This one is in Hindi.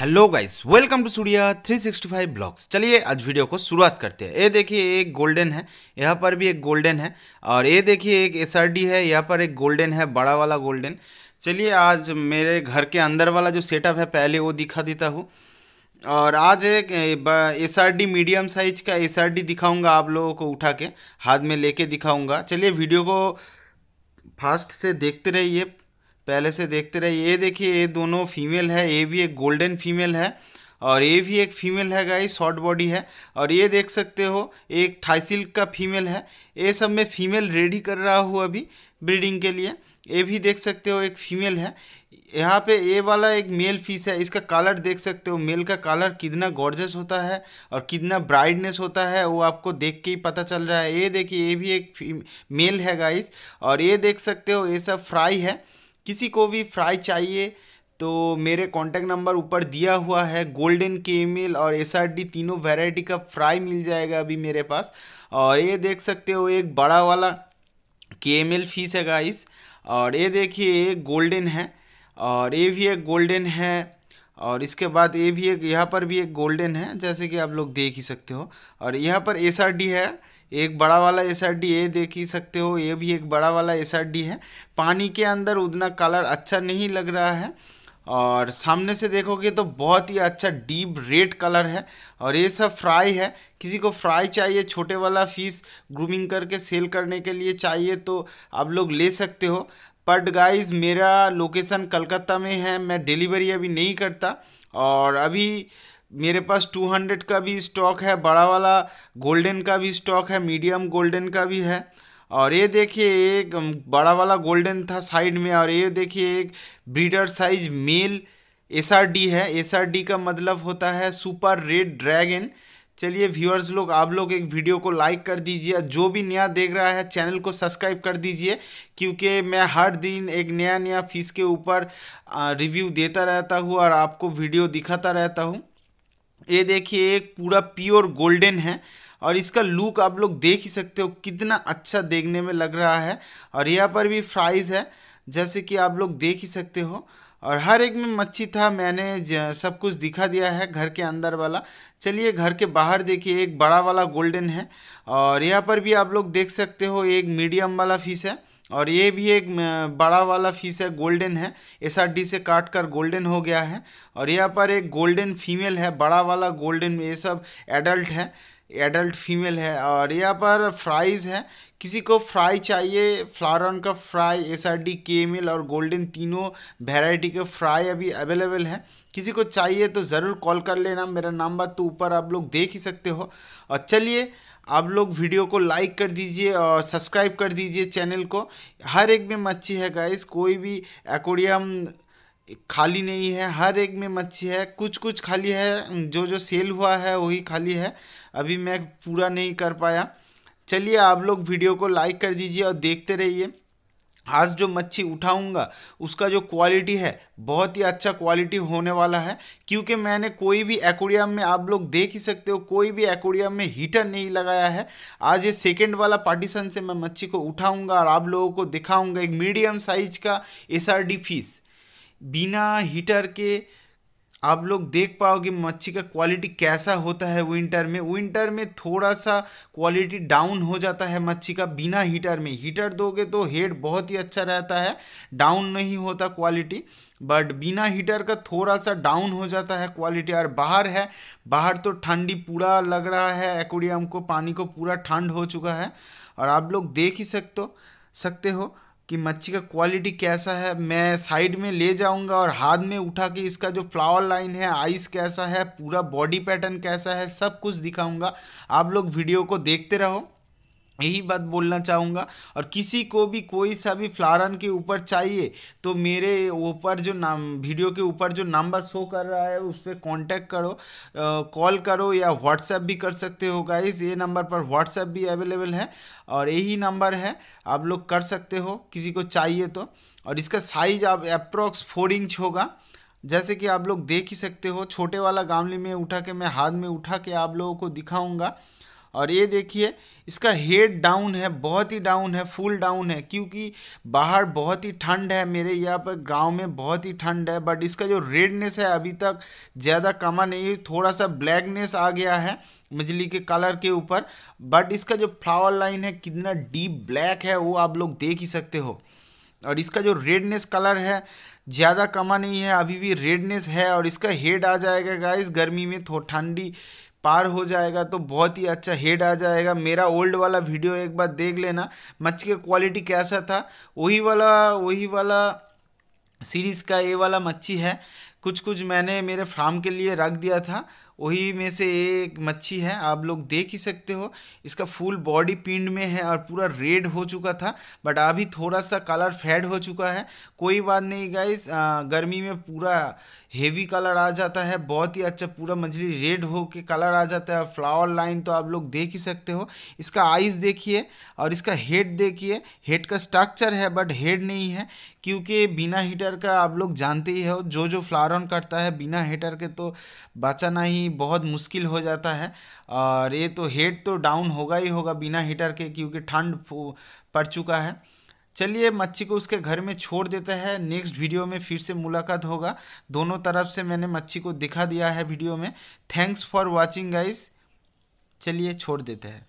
hello guys welcome to Surya 365 blogs चलिए आज वीडियो को शुरुआत करते हैं ये देखिए एक गोल्डन है यहाँ पर भी एक गोल्डन है और ये देखिए एक एस है यहाँ पर एक गोल्डन है बड़ा वाला गोल्डन चलिए आज मेरे घर के अंदर वाला जो सेटअप है पहले वो दिखा देता हूँ और आज एक एस मीडियम साइज का एस दिखाऊँगा आप लोगों को उठा के हाथ में लेके दिखाऊँगा चलिए वीडियो को फास्ट से देखते रहिए पहले से देखते रहिए ये देखिए ये दोनों फीमेल है ये भी एक गोल्डन फीमेल है और ये भी एक फीमेल है गाई शॉर्ट बॉडी है और ये देख सकते हो एक थाइसिल्क का फीमेल है ये सब मैं फीमेल रेडी कर रहा हूँ अभी ब्रीडिंग के लिए ये भी देख सकते हो एक फीमेल है यहाँ पे ये वाला एक मेल फीस है इसका कलर देख सकते हो मेल का कलर कितना गॉर्जस होता है और कितना ब्राइटनेस होता है वो आपको देख के ही पता चल रहा है ये देखिए ये भी एक मेल है गाइस और ये देख सकते हो ये सब फ्राई है किसी को भी फ्राई चाहिए तो मेरे कॉन्टैक्ट नंबर ऊपर दिया हुआ है गोल्डन केमिल और एस आर डी तीनों वेराइटी का फ्राई मिल जाएगा अभी मेरे पास और ये देख सकते हो एक बड़ा वाला केमिल फीस है गाइस और ये देखिए गोल्डन है और ये भी एक गोल्डन है और इसके बाद ये भी एक यहाँ पर भी एक गोल्डन है जैसे कि आप लोग देख ही सकते हो और यहाँ पर एस आर डी है एक बड़ा वाला एस आर डी ये देख ही सकते हो ये भी एक बड़ा वाला एस आर डी है पानी के अंदर उतना कलर अच्छा नहीं लग रहा है और सामने से देखोगे तो बहुत ही अच्छा डीप रेड कलर है और ये सब फ्राई है किसी को फ्राई चाहिए छोटे वाला फिश ग्रूमिंग करके सेल करने के लिए चाहिए तो आप लोग ले सकते हो बट गाइज मेरा लोकेशन कलकत्ता में है मैं डिलीवरी अभी नहीं करता और अभी मेरे पास टू हंड्रेड का भी स्टॉक है बड़ा वाला गोल्डन का भी स्टॉक है मीडियम गोल्डन का भी है और ये देखिए एक बड़ा वाला गोल्डन था साइड में और ये देखिए एक ब्रीडर साइज मेल एस है एस का मतलब होता है सुपर रेड ड्रैगन चलिए व्यूअर्स लोग आप लोग एक वीडियो को लाइक कर दीजिए जो भी नया देख रहा है चैनल को सब्सक्राइब कर दीजिए क्योंकि मैं हर दिन एक नया नया फीस के ऊपर रिव्यू देता रहता हूँ और आपको वीडियो दिखाता रहता हूँ ये देखिए एक पूरा प्योर गोल्डन है और इसका लुक आप लोग देख ही सकते हो कितना अच्छा देखने में लग रहा है और यहाँ पर भी फ्राइज़ है जैसे कि आप लोग देख ही सकते हो और हर एक में मच्छी था मैंने सब कुछ दिखा दिया है घर के अंदर वाला चलिए घर के बाहर देखिए एक बड़ा वाला गोल्डन है और यहाँ पर भी आप लोग देख सकते हो एक मीडियम वाला फिश है और ये भी एक बड़ा वाला फिश है गोल्डन है एस आर डी से काट कर गोल्डन हो गया है और यहाँ पर एक गोल्डन फीमेल है बड़ा वाला गोल्डन ये सब एडल्ट है एडल्ट फीमेल है और यहाँ पर फ्राइज है किसी को फ्राई चाहिए फ्लारन का फ्राई एस आर डी के एम एल और गोल्डन तीनों वेराइटी के फ्राई अभी अवेलेबल है किसी को चाहिए तो ज़रूर कॉल कर लेना मेरा नंबर तो ऊपर आप लोग देख ही सकते हो और चलिए आप लोग वीडियो को लाइक कर दीजिए और सब्सक्राइब कर दीजिए चैनल को हर एक में मच्छी है गाइस कोई भी एक्वेरियम खाली नहीं है हर एक में मच्छी है कुछ कुछ खाली है जो जो सेल हुआ है वही खाली है अभी मैं पूरा नहीं कर पाया चलिए आप लोग वीडियो को लाइक कर दीजिए और देखते रहिए आज जो मच्छी उठाऊंगा उसका जो क्वालिटी है बहुत ही अच्छा क्वालिटी होने वाला है क्योंकि मैंने कोई भी एक्वेरियम में आप लोग देख ही सकते हो कोई भी एक्वेरियम में हीटर नहीं लगाया है आज ये सेकंड वाला पार्टीशन से मैं मच्छी को उठाऊंगा और आप लोगों को दिखाऊंगा एक मीडियम साइज का एस फिश बिना हीटर के आप लोग देख पाओगे मच्छी का क्वालिटी कैसा होता है विंटर में विंटर में थोड़ा सा क्वालिटी डाउन हो जाता है मच्छी का बिना हीटर में हीटर दोगे तो हेड बहुत ही अच्छा रहता है डाउन नहीं होता क्वालिटी बट बिना हीटर का थोड़ा सा डाउन हो जाता है क्वालिटी और बाहर है बाहर तो ठंडी पूरा लग रहा है एक्वेरियम को पानी को पूरा ठंड हो चुका है और आप लोग देख ही सकते हो सकते हो कि मच्छी का क्वालिटी कैसा है मैं साइड में ले जाऊंगा और हाथ में उठा के इसका जो फ्लावर लाइन है आइस कैसा है पूरा बॉडी पैटर्न कैसा है सब कुछ दिखाऊंगा आप लोग वीडियो को देखते रहो यही बात बोलना चाहूँगा और किसी को भी कोई सा भी फ्लारन के ऊपर चाहिए तो मेरे ऊपर जो नाम वीडियो के ऊपर जो नंबर शो कर रहा है उस पर कॉन्टैक्ट करो कॉल करो या व्हाट्सएप भी कर सकते हो गाइस ये नंबर पर व्हाट्सएप भी अवेलेबल है और यही नंबर है आप लोग कर सकते हो किसी को चाहिए तो और इसका साइज आप अप्रॉक्स फोर इंच होगा जैसे कि आप लोग देख ही सकते हो छोटे वाला गामली में उठा के मैं हाथ में उठा के आप लोगों को दिखाऊँगा और ये देखिए इसका हेड डाउन है बहुत ही डाउन है फुल डाउन है क्योंकि बाहर बहुत ही ठंड है मेरे यहाँ पर गांव में बहुत ही ठंड है बट इसका जो रेडनेस है अभी तक ज़्यादा कमा नहीं है थोड़ा सा ब्लैकनेस आ गया है मजली के कलर के ऊपर बट इसका जो फ्लावर लाइन है कितना डीप ब्लैक है वो आप लोग देख ही सकते हो और इसका जो रेडनेस कलर है ज़्यादा कमा नहीं है अभी भी रेडनेस है और इसका हेड आ जाएगा गाइस गर्मी में थोड़ा ठंडी पार हो जाएगा तो बहुत ही अच्छा हेड आ जाएगा मेरा ओल्ड वाला वीडियो एक बार देख लेना मच्छी के क्वालिटी कैसा था वही वाला वही वाला सीरीज़ का ये वाला मच्छी है कुछ कुछ मैंने मेरे फार्म के लिए रख दिया था वही में से एक मच्छी है आप लोग देख ही सकते हो इसका फुल बॉडी पिंड में है और पूरा रेड हो चुका था बट अभी थोड़ा सा कलर फेड हो चुका है कोई बात नहीं गाइस गर्मी में पूरा हेवी कलर आ जाता है बहुत ही अच्छा पूरा मछली रेड हो के कलर आ जाता है फ्लावर लाइन तो आप लोग देख ही सकते हो इसका आइज़ देखिए और इसका हेड देखिए हेड का स्ट्रक्चर है बट हेड नहीं है क्योंकि बिना हीटर का आप लोग जानते ही हो जो जो फ्लावर ऑन करता है बिना हीटर के तो बचाना ही बहुत मुश्किल हो जाता है और ये तो हेड तो डाउन होगा ही होगा बिना हीटर के क्योंकि ठंड पड़ चुका है चलिए मच्छी को उसके घर में छोड़ देता है नेक्स्ट वीडियो में फिर से मुलाकात होगा दोनों तरफ से मैंने मच्छी को दिखा दिया है वीडियो में थैंक्स फॉर वॉचिंग गाइस चलिए छोड़ देते हैं